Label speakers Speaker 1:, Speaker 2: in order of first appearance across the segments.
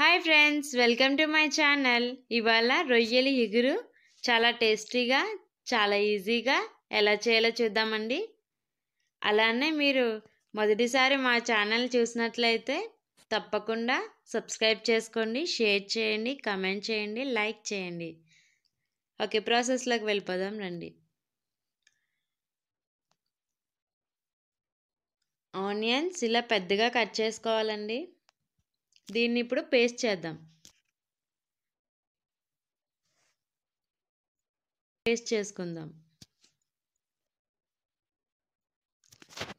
Speaker 1: hi friends welcome to my channel ఇవాళ రొయ్యలు ఇగురు చాలా టేస్టీగా చాలా ఈజీగా ఎలా చేయాలో చూద్దామండి అలానే మీరు మొదటిసారి మా ఛానల్ చూసినట్లయితే తప్పకుండా సబ్స్క్రైబ్ చేసుకోండి షేర్ చేయండి కమెంట్ చేయండి లైక్ చేయండి ఓకే ప్రాసెస్లోకి వెళ్ళిపోదాం రండి ఆనియన్స్ ఇలా పెద్దగా కట్ చేసుకోవాలండి దీన్ని ఇప్పుడు పేస్ట్ చేద్దాం పేస్ట్ చేసుకుందాం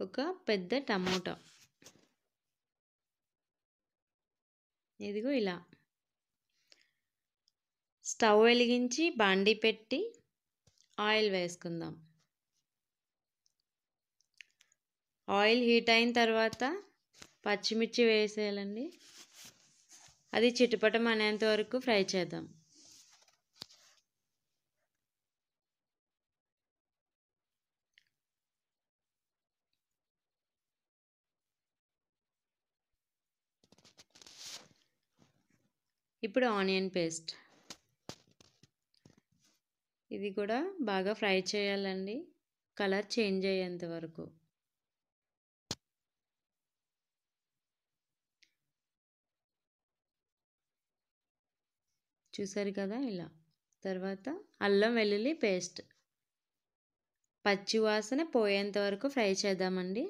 Speaker 1: ఒక పెద్ద టమోటా ఇదిగో ఇలా స్టవ్ వెలిగించి బాండి పెట్టి ఆయిల్ వేసుకుందాం ఆయిల్ హీట్ అయిన తర్వాత పచ్చిమిర్చి వేసేయాలండి అది చిటపటం అనేంత వరకు ఫ్రై చేద్దాం ఇప్పుడు ఆనియన్ పేస్ట్ ఇది కూడా బాగా ఫ్రై చేయాలండి కలర్ చేంజ్ అయ్యేంత వరకు చూసారు కదా ఇలా తర్వాత అల్లం వెల్లుల్లి పేస్ట్ పచ్చివాసన పోయేంత వరకు ఫ్రై చేద్దామండి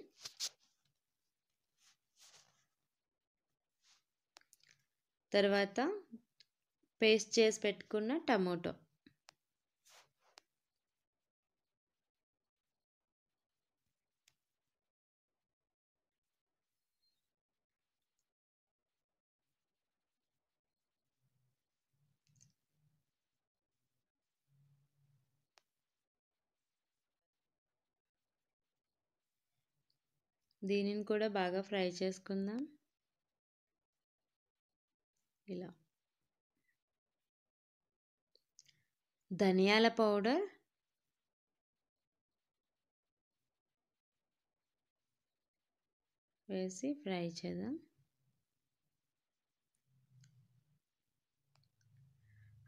Speaker 1: తర్వాత పేస్ట్ చేసి పెట్టుకున్న టమోటో దీనిని కూడా బాగా ఫ్రై చేసుకుందాం ఇలా ధనియాల పౌడర్ వేసి ఫ్రై చేద్దాం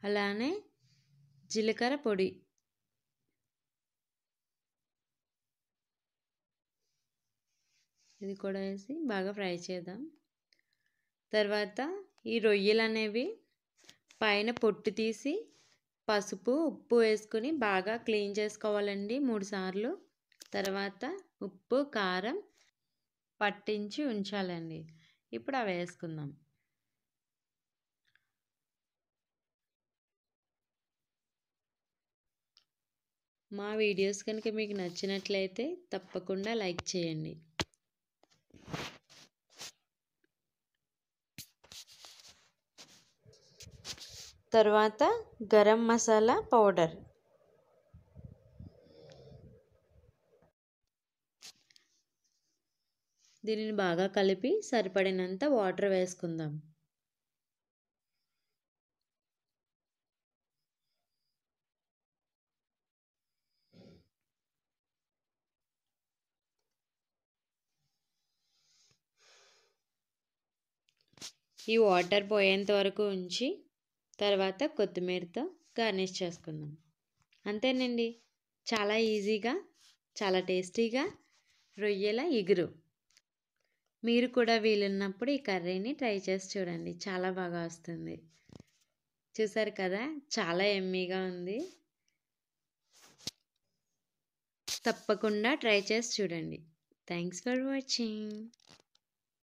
Speaker 1: అలానే జీలకర్ర పొడి ఇది కూడా వేసి బాగా ఫ్రై చేద్దాం తర్వాత ఈ రొయ్యలు అనేవి పైన పొట్టు తీసి పసుపు ఉప్పు వేసుకుని బాగా క్లీన్ చేసుకోవాలండి మూడు సార్లు తర్వాత ఉప్పు కారం పట్టించి ఉంచాలండి ఇప్పుడు అవి వేసుకుందాం మా వీడియోస్ కనుక మీకు నచ్చినట్లయితే తప్పకుండా లైక్ చేయండి తర్వాత గరం మసాలా పౌడర్ దీనిని బాగా కలిపి సరిపడినంత వాటర్ వేసుకుందాం ఈ వాటర్ పోయేంత వరకు ఉంచి తర్వాత కొత్తిమీరతో గార్నిష్ చేసుకుందాం అంతేనండి చాలా ఈజీగా చాలా టేస్టీగా రొయ్యల ఇగురు మీరు కూడా వీలున్నప్పుడు ఈ కర్రీని ట్రై చేసి చూడండి చాలా బాగా వస్తుంది చూసారు కదా చాలా ఎమ్మీగా ఉంది తప్పకుండా ట్రై చేసి చూడండి థ్యాంక్స్ ఫర్ వాచింగ్